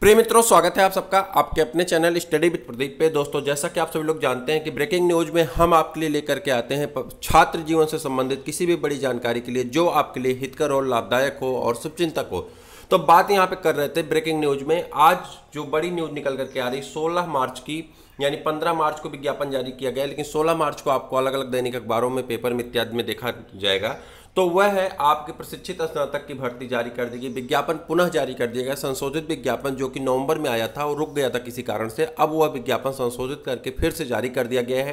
प्रिय मित्रों स्वागत है आप सबका आपके अपने चैनल स्टडी विद प्रदीप पे दोस्तों जैसा कि आप सभी लोग जानते हैं कि ब्रेकिंग न्यूज में हम आपके लिए लेकर के आते हैं छात्र जीवन से संबंधित किसी भी बड़ी जानकारी के लिए जो आपके लिए हितकर और लाभदायक हो और शुभचिंतक हो तो बात यहाँ पे कर रहे थे ब्रेकिंग न्यूज में आज जो बड़ी न्यूज निकल करके आ रही सोलह मार्च की यानी पंद्रह मार्च को विज्ञापन जारी किया गया लेकिन सोलह मार्च को आपको अलग अलग दैनिक अखबारों में पेपर में इत्यादि में देखा जाएगा तो वह है आपके प्रशिक्षित स्नातक की भर्ती जारी कर देगी विज्ञापन पुनः जारी कर दिया गया संशोधित विज्ञापन जो कि नवंबर में आया था और रुक गया था किसी कारण से अब वह विज्ञापन संशोधित करके फिर से जारी कर दिया गया है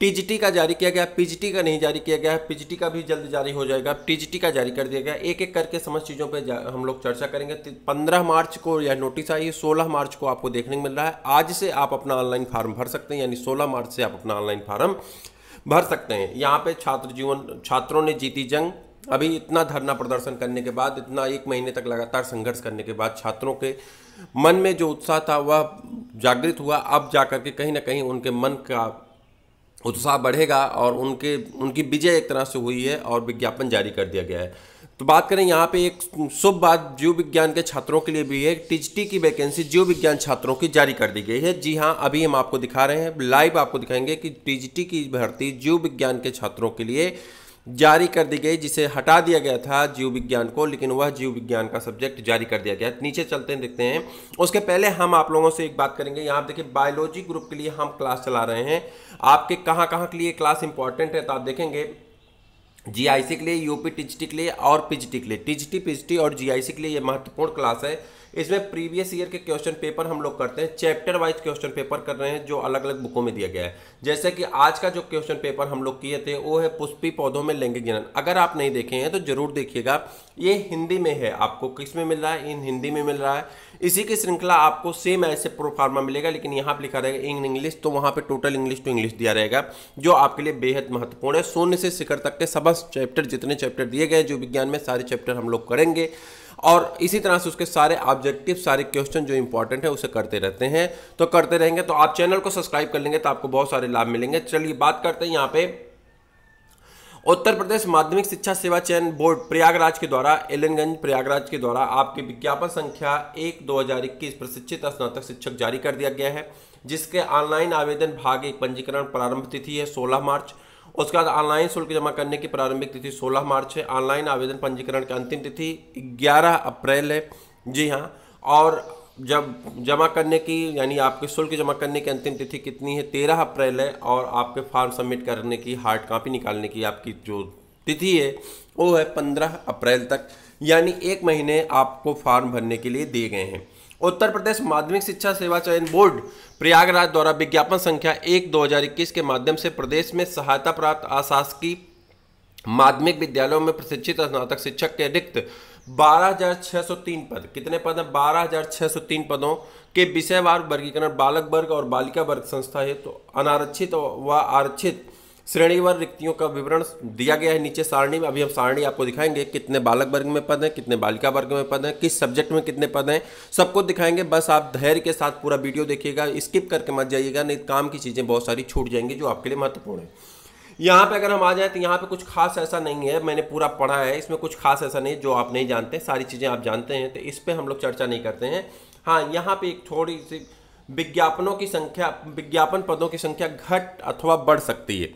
टीजीटी का जारी किया गया पीजीटी का नहीं जारी किया गया है पीजीटी का भी जल्द जारी हो जाएगा टीजीटी का जारी कर दिया गया एक एक करके समस्त चीज़ों पर हम लोग चर्चा करेंगे पंद्रह मार्च को यह नोटिस आई सोलह मार्च को आपको देखने को मिल रहा है आज से आप अपना ऑनलाइन फार्म भर सकते हैं यानी सोलह मार्च से आप अपना ऑनलाइन फार्म भर सकते हैं यहाँ पे छात्र जीवन छात्रों ने जीती जंग अभी इतना धरना प्रदर्शन करने के बाद इतना एक महीने तक लगातार संघर्ष करने के बाद छात्रों के मन में जो उत्साह था वह जागृत हुआ अब जा कर के कहीं ना कहीं उनके मन का उत्साह बढ़ेगा और उनके उनकी विजय एक तरह से हुई है और विज्ञापन जारी कर दिया गया है तो बात करें यहाँ पे एक शुभ बात जीव विज्ञान के छात्रों के लिए भी है टीजीटी की वैकेंसी जीव विज्ञान छात्रों की जारी कर दी गई है जी हाँ अभी हम आपको दिखा रहे हैं लाइव आपको दिखाएंगे कि टीजीटी की भर्ती जीव विज्ञान के छात्रों के लिए जारी कर दी गई जिसे हटा दिया गया था जीव विज्ञान को लेकिन वह जीव विज्ञान का सब्जेक्ट जारी कर दिया गया नीचे चलते हैं देखते हैं उसके पहले हम आप लोगों से एक बात करेंगे यहाँ देखिए बायोलॉजी ग्रुप के लिए हम क्लास चला रहे हैं आपके कहाँ कहाँ के लिए क्लास इंपॉर्टेंट है तो आप देखेंगे जीआईसी के लिए यूपी टिचटी के लिए और पिचटी के लिए टिचटी टी और जीआईसी के लिए ये महत्वपूर्ण क्लास है इसमें प्रीवियस ईयर के क्वेश्चन पेपर हम लोग करते हैं चैप्टर वाइज क्वेश्चन पेपर कर रहे हैं जो अलग अलग बुकों में दिया गया है जैसे कि आज का जो क्वेश्चन पेपर हम लोग किए थे वो है पुष्पी पौधों में लैंगिक जनन अगर आप नहीं देखे हैं तो जरूर देखिएगा ये हिंदी में है आपको किस में मिल रहा है इन हिंदी में मिल रहा है इसी की श्रृंखला आपको सेम ऐसे प्रोफार्मा मिलेगा लेकिन यहाँ पर लिखा रहेगा इन इंग्लिश तो वहाँ पर टोटल इंग्लिश टू इंग्लिश दिया रहेगा जो आपके लिए बेहद महत्वपूर्ण है शून्य से शिखर तक के सबस चैप्टर जितने चैप्टर दिए गए जो विज्ञान में सारे चैप्टर हम लोग करेंगे और इसी तरह से उसके सारे ऑब्जेक्टिव सारे क्वेश्चन जो इंपॉर्टेंट है उसे करते रहते हैं तो करते रहेंगे तो आप चैनल को सब्सक्राइब कर लेंगे तो आपको बहुत सारे लाभ मिलेंगे चलिए बात करते हैं यहाँ पे उत्तर प्रदेश माध्यमिक शिक्षा सेवा चयन बोर्ड प्रयागराज के द्वारा एलनगंज प्रयागराज के द्वारा आपके विज्ञापन संख्या एक दो हजार इक्कीस प्रशिक्षित स्नातक शिक्षक जारी कर दिया गया है जिसके ऑनलाइन आवेदन भाग एक पंजीकरण प्रारंभ तिथि है सोलह मार्च उसके बाद ऑनलाइन शुल्क जमा करने की प्रारंभिक तिथि सोलह मार्च है ऑनलाइन आवेदन पंजीकरण की अंतिम तिथि ग्यारह अप्रैल है जी हाँ और जब जमा करने की यानी आपके शुल्क जमा करने की अंतिम तिथि कितनी है तेरह अप्रैल है और आपके फॉर्म सबमिट करने की हार्ड कॉपी निकालने की आपकी जो तिथि है वो है पंद्रह अप्रैल तक यानी एक महीने आपको फॉर्म भरने के लिए दिए गए हैं उत्तर प्रदेश माध्यमिक शिक्षा सेवा चयन बोर्ड प्रयागराज द्वारा विज्ञापन संख्या एक दो हजार इक्कीस के माध्यम से प्रदेश में सहायता प्राप्त आशासकीय माध्यमिक विद्यालयों में प्रशिक्षित स्नातक शिक्षक के रिक्त 12603 पद कितने पद हैं 12603 पदों के विषयवार वर्गीकरण बालक वर्ग और बालिका वर्ग संस्था है तो अनारक्षित व आरक्षित श्रेणीवार रिक्तियों का विवरण दिया गया है नीचे सारणी में अभी हम सारणी आपको दिखाएंगे कितने बालक वर्ग में पद हैं कितने बालिका वर्ग में पद हैं किस सब्जेक्ट में कितने पद हैं सबको दिखाएंगे बस आप धैर्य के साथ पूरा वीडियो देखिएगा स्किप करके मत जाइएगा नहीं तो काम की चीज़ें बहुत सारी छूट जाएंगी जो आपके लिए महत्वपूर्ण है यहाँ पे अगर हम आ जाए तो यहाँ पे कुछ खास ऐसा नहीं है मैंने पूरा पढ़ा है इसमें कुछ खास ऐसा नहीं जो आप नहीं जानते सारी चीज़ें आप जानते हैं तो इस पर हम लोग चर्चा नहीं करते हैं हाँ यहाँ पे एक थोड़ी सी विज्ञापनों की संख्या विज्ञापन पदों की संख्या घट अथवा बढ़ सकती है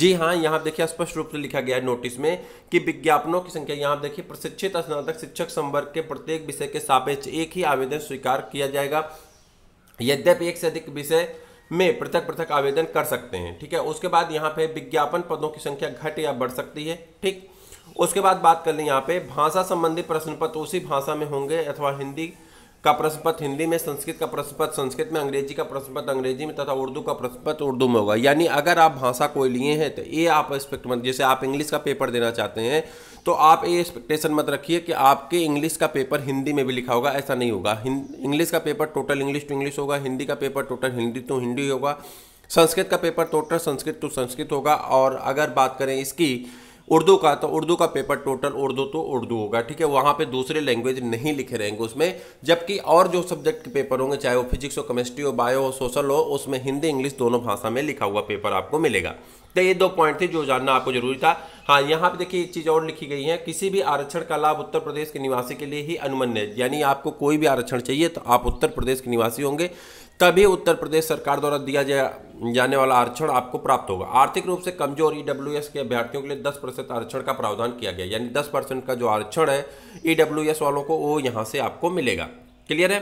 जी हाँ यहाँ देखिए स्पष्ट रूप से लिखा गया है नोटिस में कि विज्ञापनों की संख्या यहाँ देखिए प्रशिक्षित स्नातक शिक्षक संवर्ग के प्रत्येक विषय के सापेक्ष एक ही आवेदन स्वीकार किया जाएगा यद्यपि एक से अधिक विषय में पृथक पृथक आवेदन कर सकते हैं ठीक है उसके बाद यहाँ पे विज्ञापन पदों की संख्या घट या बढ़ सकती है ठीक उसके बाद बात कर लें यहाँ पे भाषा संबंधी प्रश्न पत्र उसी भाषा में होंगे अथवा हिंदी का प्रश्न पत्र हिंदी में संस्कृत का प्रश्न पत्र संस्कृत में अंग्रेजी का प्रश्न पत्र अंग्रेजी में तथा उर्दू का प्रश्न पत्र उर्दू में होगा यानी अगर आप भाषा कोई लिए हैं तो ये आप एस्पेक्ट जैसे आप इंग्लिश का पेपर देना चाहते हैं तो आप ये एक्सपेक्टेशन मत रखिए कि आपके इंग्लिश का पेपर हिंदी में भी लिखा होगा ऐसा नहीं होगा इंग्लिश का paper total English to English होगा हिंदी का paper total Hindi to Hindi होगा संस्कृत का paper total Sanskrit to Sanskrit होगा और अगर बात करें इसकी उर्दू का तो उर्दू का पेपर टोटल उर्दू तो उर्दू होगा ठीक है वहाँ पे दूसरे लैंग्वेज नहीं लिखे रहेंगे उसमें जबकि और जो सब्जेक्ट के पेपर होंगे चाहे वो फिजिक्स हो केमिस्ट्री हो बायो हो सोशल हो उसमें हिंदी इंग्लिश दोनों भाषा में लिखा हुआ पेपर आपको मिलेगा तो ये दो पॉइंट थे जो जानना आपको जरूरी था हाँ यहाँ पे देखिए एक चीज़ और लिखी गई है किसी भी आरक्षण का लाभ उत्तर प्रदेश के निवासी के लिए ही अनुमन्य यानी आपको कोई भी आरक्षण चाहिए तो आप उत्तर प्रदेश के निवासी होंगे तभी उत्तर प्रदेश सरकार द्वारा दिया जा, जाने वाला आरक्षण आपको प्राप्त होगा आर्थिक रूप से कमजोर ईडब्ल्यू e के अभ्यर्थियों के लिए 10 प्रतिशत आरक्षण का प्रावधान किया गया यानी 10 परसेंट का जो आरक्षण है ई e वालों को वो यहाँ से आपको मिलेगा क्लियर है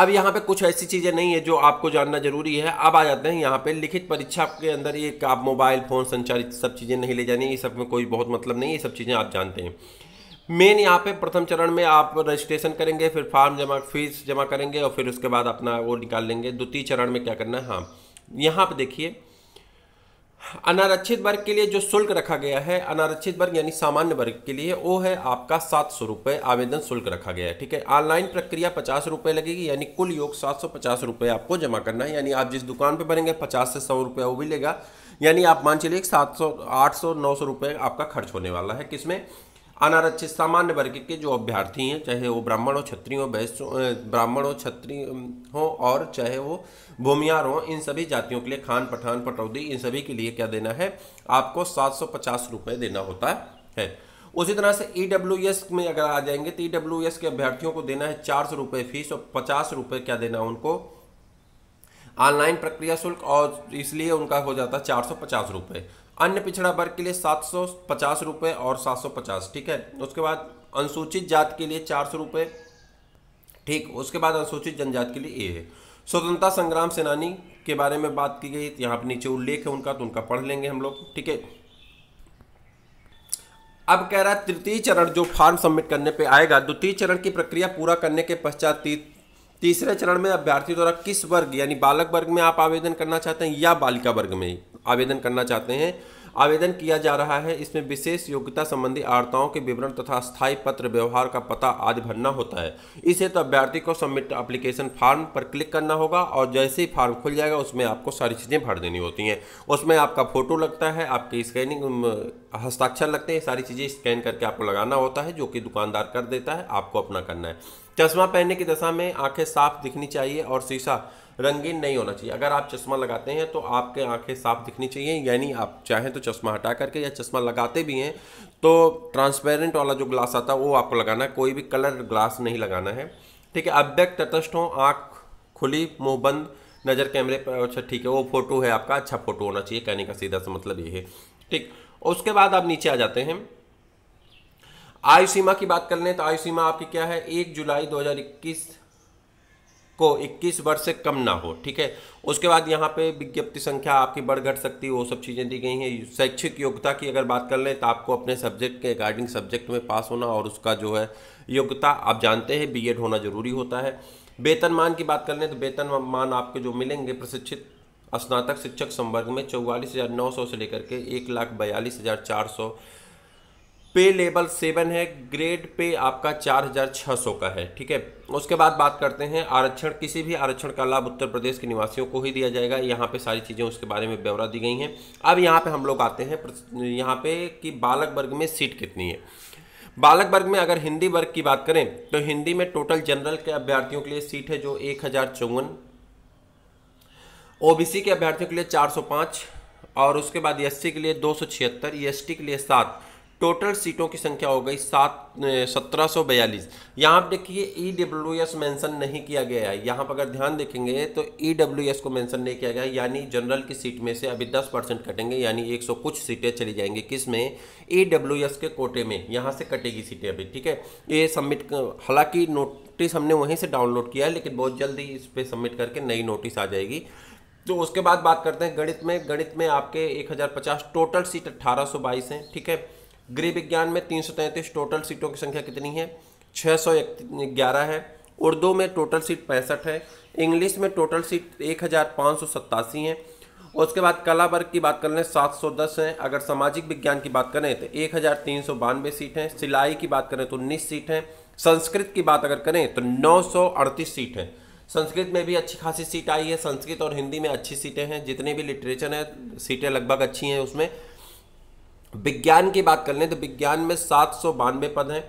अब यहाँ पे कुछ ऐसी चीज़ें नहीं है जो आपको जानना जरूरी है अब आ जाते हैं यहाँ पे लिखित परीक्षा के अंदर ये आप मोबाइल फ़ोन संचालित सब चीज़ें नहीं ले जानी ये सब में कोई बहुत मतलब नहीं ये सब चीज़ें आप जानते हैं मेन यहाँ पे प्रथम चरण में आप रजिस्ट्रेशन करेंगे फिर फॉर्म जमा फीस जमा करेंगे और फिर उसके बाद अपना वो निकाल लेंगे द्वितीय चरण में क्या करना है हाँ यहाँ पर देखिए अनारक्षित वर्ग के लिए जो शुल्क रखा गया है अनारक्षित वर्ग यानी सामान्य वर्ग के लिए वो है आपका सात सौ रुपये आवेदन शुल्क रखा गया है ठीक है ऑनलाइन प्रक्रिया पचास रुपये लगेगी यानी कुल योग सात सौ पचास रुपये आपको जमा करना है यानी आप जिस दुकान पे भरेंगे पचास से सौ रुपये वो भी लेगा यानी आप मान चलिए सात सौ आठ सौ नौ सौ रुपये आपका खर्च होने वाला है किसमें अनारक्षित सामान्य वर्ग के जो अभ्यर्थी हैं चाहे वो ब्राह्मण हो क्षत्रिय हो वैश्य ब्राह्मण हो क्षत्रिय हो और चाहे वो भूमियार हो इन सभी जातियों के लिए खान पठान पटौदी इन सभी के लिए क्या देना है आपको सात सौ पचास रुपये देना होता है उसी तरह से ई e में अगर आ जाएंगे तो ई e के अभ्यर्थियों को देना है चार सौ रुपये फीस और पचास रुपये क्या देना है उनको ऑनलाइन प्रक्रिया शुल्क और इसलिए उनका हो जाता है चार सौ पचास रुपये अन्य पिछड़ा वर्ग के लिए सात सौ पचास रुपये और सात सौ पचास ठीक है उसके बाद अनुसूचित जात के लिए चार सौ रुपये ठीक उसके बाद अनुसूचित जनजाति के लिए ये है स्वतंत्रता संग्राम सेनानी के बारे में बात की गई यहाँ पर नीचे उल्लेख है उनका तो उनका पढ़ लेंगे हम लोग ठीक है अब कह रहा है तृतीय चरण जो फॉर्म सबमिट करने पे आएगा द्वितीय चरण की प्रक्रिया पूरा करने के पश्चात तीसरे चरण में अभ्यर्थी द्वारा किस वर्ग यानी बालक वर्ग में आप आवेदन करना चाहते हैं या बालिका वर्ग में आवेदन करना चाहते हैं आवेदन किया जा रहा है इसमें विशेष योग्यता संबंधी आर्ताओं के विवरण तथा स्थायी पत्र व्यवहार का पता आदि भरना होता है इसे तो अभ्यर्थी को सबमिट एप्लीकेशन फार्म पर क्लिक करना होगा और जैसे ही फार्म खुल जाएगा उसमें आपको सारी चीज़ें भर देनी होती हैं उसमें आपका फोटो लगता है आपकी स्कैनिंग हस्ताक्षर लगते हैं सारी चीज़ें स्कैन करके आपको लगाना होता है जो कि दुकानदार कर देता है आपको अपना करना है चश्मा पहनने की दशा में आंखें साफ दिखनी चाहिए और शीशा रंगीन नहीं होना चाहिए अगर आप चश्मा लगाते हैं तो आपके आंखें साफ दिखनी चाहिए यानी आप चाहें तो चश्मा हटा करके या चश्मा लगाते भी हैं तो ट्रांसपेरेंट वाला जो ग्लास आता है वो आपको लगाना है कोई भी कलर ग्लास नहीं लगाना है ठीक है अव्यक्त तटस्थ हो आँख खुली मुँह बंद नज़र कैमरे पर अच्छा ठीक है वो फ़ोटो है आपका अच्छा फ़ोटो होना चाहिए कहने का सीधा सा मतलब ये है ठीक उसके बाद आप नीचे आ जाते हैं आयु सीमा की बात कर लें तो आयु सीमा आपकी क्या है एक जुलाई 2021 को 21 वर्ष से कम ना हो ठीक है उसके बाद यहाँ पे विज्ञप्ति संख्या आपकी बढ़ घट सकती है वो सब चीज़ें दी गई हैं शैक्षिक योग्यता की अगर बात कर लें तो आपको अपने सब्जेक्ट के अकॉर्डिंग सब्जेक्ट में पास होना और उसका जो है योग्यता आप जानते हैं बीएड होना जरूरी होता है वेतनमान की बात कर लें तो वेतन मान आपके जो मिलेंगे प्रशिक्षित स्नातक शिक्षक संवर्ग में चौवालीस हज़ार नौ सौ से लेकर के एक लाख बयालीस हज़ार चार सौ पे लेवल सेवन है ग्रेड पे आपका चार हज़ार छः सौ का है ठीक है उसके बाद बात करते हैं आरक्षण किसी भी आरक्षण का लाभ उत्तर प्रदेश के निवासियों को ही दिया जाएगा यहाँ पे सारी चीज़ें उसके बारे में ब्यौरा दी गई हैं अब यहाँ पे हम लोग आते हैं यहाँ पे कि बालक वर्ग में सीट कितनी है बालक वर्ग में अगर हिंदी वर्ग की बात करें तो हिंदी में टोटल जनरल के अभ्यर्थियों के लिए सीट है जो एक हज़ार चौवन ओबीसी के अभ्यर्थियों के लिए चार सौ और उसके बाद एससी के लिए दो सौ छिहत्तर के लिए सात टोटल सीटों की संख्या हो गई सात सत्रह सौ बयालीस यहाँ पर देखिए ई डब्ल्यू एस मैंसन नहीं किया गया है यहाँ पर अगर ध्यान देखेंगे तो ई डब्ल्यू एस को मैंसन नहीं किया गया यानी जनरल की सीट में से अभी दस परसेंट कटेंगे यानी एक सौ कुछ सीटें चली जाएंगी किस में ई e डब्ल्यू एस के कोटे में यहाँ से कटेगी सीटें अभी ठीक है ये सबमिट हालांकि नोटिस हमने वहीं से डाउनलोड किया है लेकिन बहुत जल्दी इस पर सबमिट करके नई नोटिस आ जाएगी तो उसके बाद बात करते हैं गणित में गणित में आपके पचास टोटल सीट बाईस हैं ठीक है गृह विज्ञान में तीन टोटल सीटों की संख्या कितनी है छः सौ ग्यारह है उर्दू में टोटल सीट पैंसठ है इंग्लिश में टोटल सीट एक हज़ार पाँच सौ सत्तासी हैं उसके बाद कला वर्ग की बात कर लें सात सौ दस हैं अगर सामाजिक विज्ञान की बात करें तो एक हज़ार तीन सौ बानवे सीट हैं सिलाई की बात करें तो उन्नीस सीट हैं संस्कृत की बात अगर करें तो नौ सौ अड़तीस सीट हैं संस्कृत में भी अच्छी खासी सीट आई है संस्कृत और हिंदी में अच्छी सीटें हैं जितने भी लिटरेचर हैं सीटें लगभग अच्छी हैं उसमें विज्ञान की बात कर लें तो विज्ञान में सात सौ बानवे पद हैं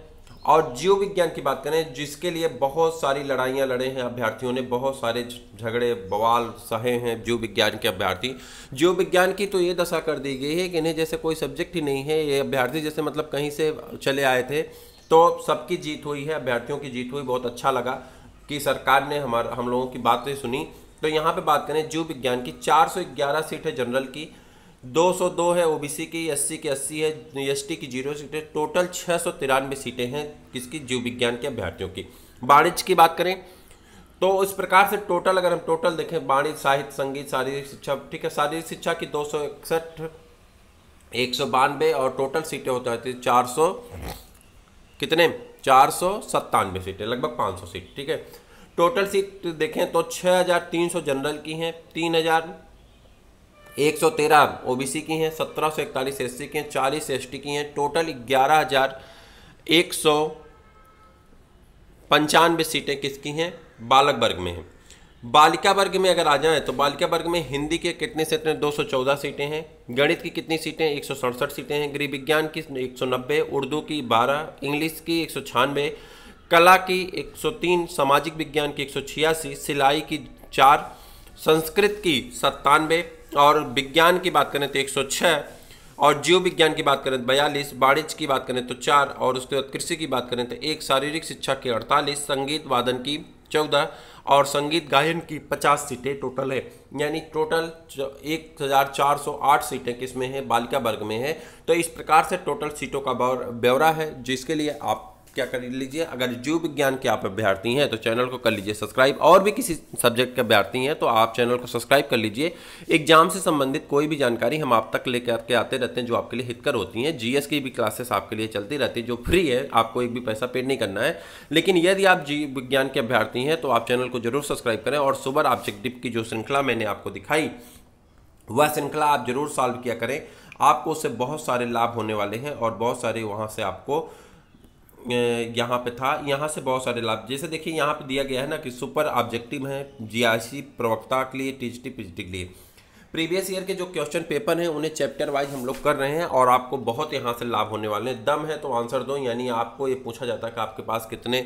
और जीव विज्ञान की बात करें जिसके लिए बहुत सारी लड़ाइयाँ लड़े हैं अभ्यर्थियों ने बहुत सारे झगड़े बवाल सहे हैं जीव विज्ञान के अभ्यर्थी जीव विज्ञान की तो ये दशा कर दी गई है कि इन्हें जैसे कोई सब्जेक्ट ही नहीं है ये अभ्यर्थी जैसे मतलब कहीं से चले आए थे तो सबकी जीत हुई है अभ्यर्थियों की जीत हुई बहुत अच्छा लगा कि सरकार ने हमारा हम लोगों की बातें सुनी तो यहाँ पर बात करें जीव विज्ञान की 411 सीट है जनरल की 202 है ओबीसी की एससी की अस्सी है एसटी e की जीरो सीटें टोटल छः सौ तिरानवे सीटें हैं किसकी जीव विज्ञान के अभ्यर्थियों की वाणिज्य की बात करें तो इस प्रकार से टोटल अगर हम टोटल देखें वाणिज्य साहित्य संगीत शारीरिक शिक्षा ठीक है शारीरिक शिक्षा की दो सौ इकसठ एक सौ बानवे और टोटल सीटें होता है तो चार सौ कितने चार सौ सत्तानवे सीटें लगभग पाँच सौ सीट ठीक है टोटल सीट देखें तो छः हज़ार तीन सौ जनरल की हैं तीन हज़ार एक सौ तेरह ओ की हैं सत्रह सौ इकतालीस एस की हैं चालीस एस की हैं टोटल ग्यारह हज़ार एक सौ पंचानवे सीटें किसकी हैं बालक वर्ग में हैं बालिका वर्ग में अगर आ जाएँ तो बालिका वर्ग में हिंदी के कितने सीटें दो सौ चौदह सीटें हैं गणित की कितनी सीटें एक सौ सड़सठ सीटें हैं गृह विज्ञान की एक सौ नब्बे उर्दू की बारह इंग्लिश की एक सौ छियानवे कला की एक सौ तीन सामाजिक विज्ञान की एक सौ छियासी सिलाई की चार संस्कृत की सत्तानवे और विज्ञान की बात करें तो एक और जीव विज्ञान की बात करें तो बयालीस वाणिज्य की बात करें तो चार और उसके बाद कृषि की बात करें तो एक शारीरिक शिक्षा की अड़तालीस संगीत वादन की चौदह और संगीत गायन की पचास सीटें टोटल है यानी टोटल एक हज़ार चार सौ आठ सीटें किसमें हैं बालिका वर्ग में है तो इस प्रकार से टोटल सीटों का ब्यौरा है जिसके लिए आप क्या कर लीजिए अगर जीव विज्ञान के आप अभ्यार्थी हैं तो चैनल को कर लीजिए सब्सक्राइब और भी किसी सब्जेक्ट के अभ्यार्थी हैं तो आप चैनल को सब्सक्राइब कर लीजिए एग्जाम से संबंधित कोई भी जानकारी हम आप तक लेकर के आते रहते हैं जो आपके लिए हितकर होती हैं जीएस की भी क्लासेस आपके लिए चलती रहती है जो फ्री है आपको एक भी पैसा पेड नहीं करना है लेकिन यदि आप जीव विज्ञान के अभ्यार्थी हैं तो आप चैनल को जरूर सब्सक्राइब करें और सुबह ऑब्जेक्टिव की जो श्रृंखला मैंने आपको दिखाई वह श्रृंखला आप जरूर सॉल्व किया करें आपको उससे बहुत सारे लाभ होने वाले हैं और बहुत सारे वहाँ से आपको यहाँ पे था यहाँ से बहुत सारे लाभ जैसे देखिए यहाँ पे दिया गया है ना कि सुपर ऑब्जेक्टिव है जीआईसी प्रवक्ता के लिए टीजीटी पीजीटी के लिए प्रीवियस ईयर के जो क्वेश्चन पेपर हैं उन्हें चैप्टर वाइज हम लोग कर रहे हैं और आपको बहुत यहाँ से लाभ होने वाले हैं दम है तो आंसर दो यानी आपको ये पूछा जाता है कि आपके पास कितने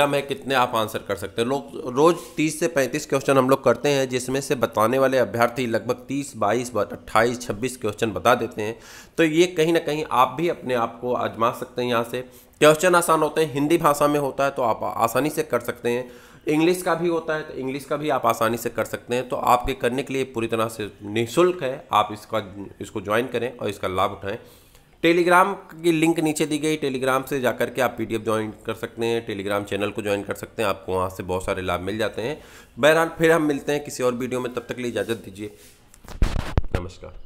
दम है कितने आप आंसर कर सकते हैं लोग रोज़ तीस से पैंतीस क्वेश्चन हम लोग करते हैं जिसमें से बताने वाले अभ्यर्थी लगभग तीस बाईस अट्ठाईस छब्बीस क्वेश्चन बता देते हैं तो ये कहीं ना कहीं आप भी अपने आप को आजमा सकते हैं यहाँ से क्वेश्चन आसान होते हैं हिंदी भाषा में होता है तो आप आसानी से कर सकते हैं इंग्लिश का भी होता है तो इंग्लिश का भी आप आसानी से कर सकते हैं तो आपके करने के लिए पूरी तरह से निःशुल्क है आप इसका इसको ज्वाइन करें और इसका लाभ उठाएं टेलीग्राम की लिंक नीचे दी गई टेलीग्राम से जाकर के आप पीडीएफ ज्वाइन कर सकते हैं टेलीग्राम चैनल को ज्वाइन कर सकते हैं आपको वहाँ से बहुत सारे लाभ मिल जाते हैं बहरहाल फिर हम मिलते हैं किसी और वीडियो में तब तक लिए इजाज़त दीजिए नमस्कार